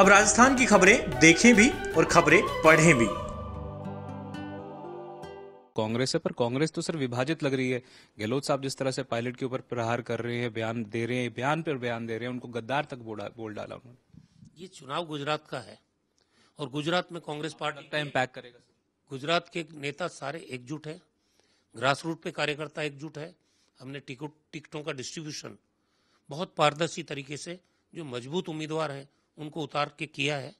अब राजस्थान की खबरें देखें भी और खबरें पढ़ें भी कांग्रेस है पर कांग्रेस तो सिर्फ विभाजित लग रही है गहलोत साहब जिस तरह से पायलट के ऊपर प्रहार कर रहे हैं बयान दे रहे हैं बयान पर बयान दे रहे हैं उनको गद्दार तक बोल डाला उन्होंने ये चुनाव गुजरात का है और गुजरात में कांग्रेस हाँ, पार्टी का इम्पैक्ट करेगा गुजरात के नेता सारे एकजुट है ग्रास रूट पे कार्यकर्ता एकजुट है हमने टिकट टिकटों का डिस्ट्रीब्यूशन बहुत पारदर्शी तरीके से जो मजबूत उम्मीदवार हैं उनको उतार के किया है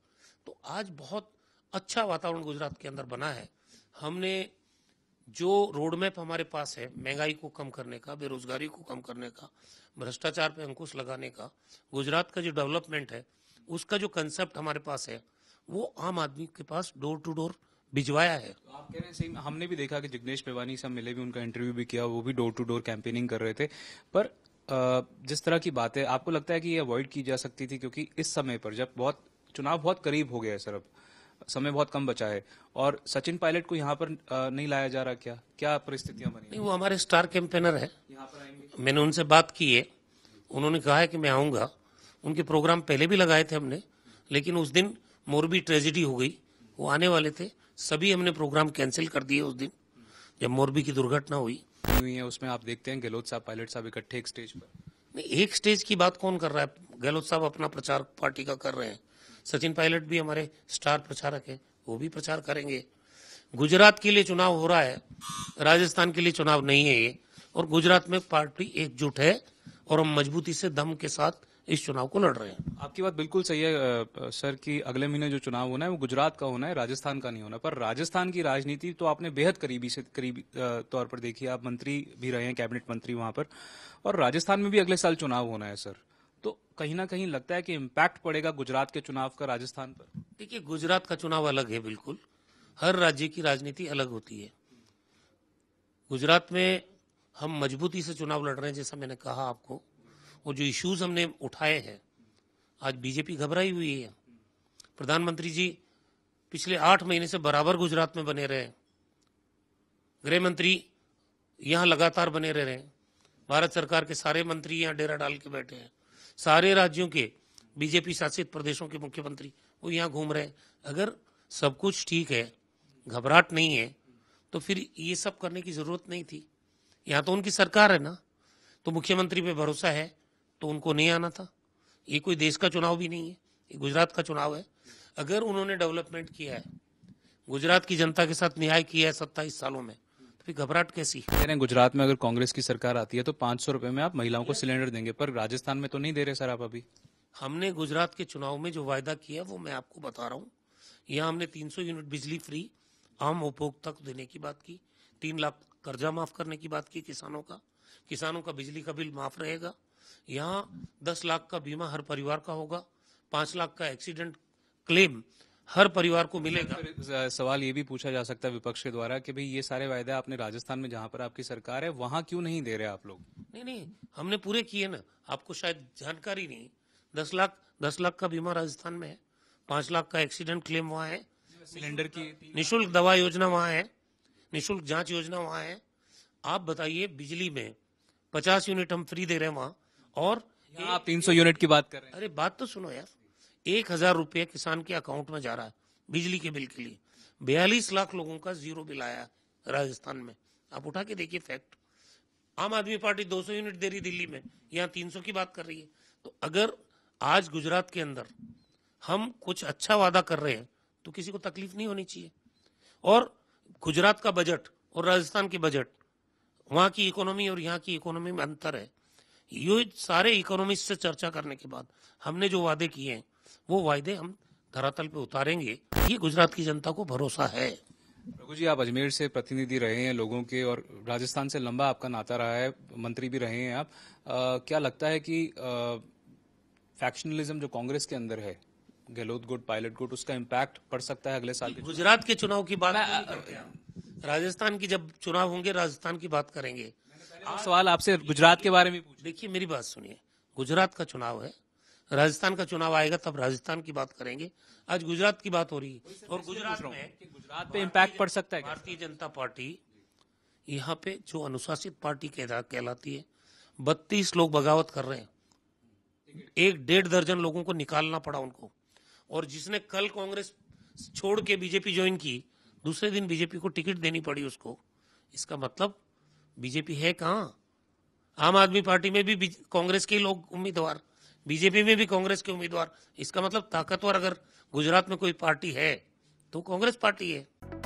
तो आज बहुत अच्छा वातावरण गुजरात के अंदर बना है हमने जो रोडमैप हमारे पास है महंगाई को कम करने का बेरोजगारी को कम करने का भ्रष्टाचार पे अंकुश लगाने का गुजरात का जो डेवलपमेंट है उसका जो कंसेप्ट हमारे पास है वो आम आदमी के पास डोर टू डोर भिजवाया है तो आप कह रहे हैं हमने भी देखा कि जिग्नेश पेवानी से मिले भी उनका इंटरव्यू भी किया वो भी डोर टू डोर कैंपेनिंग कर रहे थे पर जिस तरह की बातें आपको लगता है कि ये अवॉइड की जा सकती थी क्योंकि इस समय पर जब बहुत चुनाव बहुत करीब हो गया है सर अब समय बहुत कम बचा है और सचिन पायलट को यहाँ पर नहीं लाया जा रहा क्या क्या परिस्थितियां बनी नहीं वो हमारे स्टार कैंपेनर है मैंने उनसे बात की है उन्होंने कहा है कि मैं आऊंगा उनके प्रोग्राम पहले भी लगाए थे हमने लेकिन उस दिन मोरबी ट्रेजिडी हो गई वो आने वाले थे सभी हमने प्रोग्राम कैंसिल कर दिए उस दिन जब मोरबी की दुर्घटना हुई हुई है उसमें आप देखते हैं गहलोत साहब पायलट साहब इकट्ठे एक स्टेज पर नहीं एक स्टेज की बात कौन कर रहा है गहलोत साहब अपना प्रचार पार्टी का कर रहे हैं सचिन पायलट भी हमारे स्टार प्रचारक है वो भी प्रचार करेंगे गुजरात के लिए चुनाव हो रहा है राजस्थान के लिए चुनाव नहीं है ये और गुजरात में पार्टी एकजुट है और हम मजबूती से दम के साथ इस चुनाव को लड़ रहे हैं आपकी बात बिल्कुल सही है सर कि अगले महीने जो चुनाव होना है वो गुजरात का होना है राजस्थान का नहीं होना पर राजस्थान की राजनीति तो आपने बेहद करीबी से करीबी तौर पर देखी आप मंत्री भी रहे हैं कैबिनेट मंत्री वहां पर और राजस्थान में भी अगले साल चुनाव होना है सर तो कहीं ना कहीं लगता है कि इम्पैक्ट पड़ेगा गुजरात के चुनाव का राजस्थान पर देखिए गुजरात का चुनाव अलग है बिल्कुल हर राज्य की राजनीति अलग होती है गुजरात में हम मजबूती से चुनाव लड़ रहे हैं जैसा मैंने कहा आपको और जो इश्यूज हमने उठाए हैं आज बीजेपी घबराई हुई है प्रधानमंत्री जी पिछले आठ महीने से बराबर गुजरात में बने रहे गृह मंत्री यहाँ लगातार बने रह रहे हैं भारत सरकार के सारे मंत्री यहाँ डेरा डाल के बैठे हैं सारे राज्यों के बीजेपी शासित प्रदेशों के मुख्यमंत्री वो यहाँ घूम रहे हैं अगर सब कुछ ठीक है घबराहट नहीं है तो फिर ये सब करने की जरूरत नहीं थी यहाँ तो उनकी सरकार है ना तो मुख्यमंत्री पे भरोसा है तो उनको नहीं आना था ये कोई देश का चुनाव भी नहीं है ये गुजरात का चुनाव है अगर उन्होंने डेवलपमेंट किया है गुजरात की जनता के साथ न्याय किया है सत्ताईस सालों में तो फिर घबराहट कैसी कह रहे हैं गुजरात में अगर कांग्रेस की सरकार आती है तो पांच सौ रुपए में आप महिलाओं को सिलेंडर देंगे पर राजस्थान में तो नहीं दे रहे सर आप अभी हमने गुजरात के चुनाव में जो वायदा किया वो मैं आपको बता रहा हूँ यहाँ हमने 300 यूनिट बिजली फ्री आम उपभोक्ता को देने की बात की तीन लाख कर्जा माफ करने की बात की किसानों का किसानों का बिजली का बिल माफ रहेगा यहाँ दस लाख का बीमा हर परिवार का होगा पांच लाख का एक्सीडेंट क्लेम हर परिवार को मिलेगा सवाल ये भी पूछा जा सकता है विपक्ष के द्वारा कि भाई ये सारे वायदे आपने राजस्थान में जहाँ पर आपकी सरकार है वहाँ क्यों नहीं दे रहे आप लोग नहीं नहीं हमने पूरे किए ना आपको शायद जानकारी नहीं दस लाख दस लाख का बीमा राजस्थान में है पांच लाख का एक्सीडेंट क्लेम वहाँ है सिलेंडर की निःशुल्क दवा योजना वहाँ है निःशुल्क जांच योजना वहाँ है आप बताइए बिजली में पचास यूनिट हम फ्री दे रहे हैं वहाँ और आप 300 यूनिट की बात कर रहे हैं अरे बात तो सुनो यार एक हजार रुपये किसान के अकाउंट में जा रहा है बिजली के बिल के लिए बयालीस लाख लोगों का जीरो बिल आया राजस्थान में आप उठा के देखिए फैक्ट आम आदमी पार्टी 200 यूनिट दे रही दिल्ली में यहाँ तीन की बात कर रही है तो अगर आज गुजरात के अंदर हम कुछ अच्छा वादा कर रहे हैं तो किसी को तकलीफ नहीं होनी चाहिए और गुजरात का बजट और राजस्थान के बजट वहां की इकोनॉमी और यहाँ की इकोनॉमी में अंतर है ये सारे इकोनॉमिस्ट से चर्चा करने के बाद हमने जो वादे किए हैं वो वायदे हम धरातल पे उतारेंगे ये गुजरात की जनता को भरोसा है रघु जी आप अजमेर से प्रतिनिधि रहे हैं लोगों के और राजस्थान से लंबा आपका नाता रहा है मंत्री भी रहे हैं आप आ, क्या लगता है कि फैक्शनलिज्म जो कांग्रेस के अंदर है गहलोत गुट पायलट गुट उसका इम्पैक्ट पड़ सकता है अगले साल गुजरात के चुनाव की बात राजस्थान की जब चुनाव होंगे राजस्थान की बात करेंगे आप सवाल आपसे गुजरात के बारे में देखिए मेरी बात सुनिए गुजरात का चुनाव है राजस्थान का चुनाव आएगा तब राजस्थान की बात करेंगे आज गुजरात की बात हो रही है और गुजरात में गुजरात पे इम्पैक्ट पड़ सकता है भारतीय जनता पार्टी यहाँ पे जो अनुशासित पार्टी कहलाती है बत्तीस लोग बगावत कर रहे हैं एक डेढ़ दर्जन लोगों को निकालना पड़ा उनको और जिसने कल कांग्रेस छोड़ के बीजेपी ज्वाइन की दूसरे दिन बीजेपी को टिकट देनी पड़ी उसको इसका मतलब बीजेपी है कहा आम आदमी पार्टी में भी कांग्रेस के लोग उम्मीदवार बीजेपी में भी कांग्रेस के उम्मीदवार इसका मतलब ताकतवर अगर गुजरात में कोई पार्टी है तो कांग्रेस पार्टी है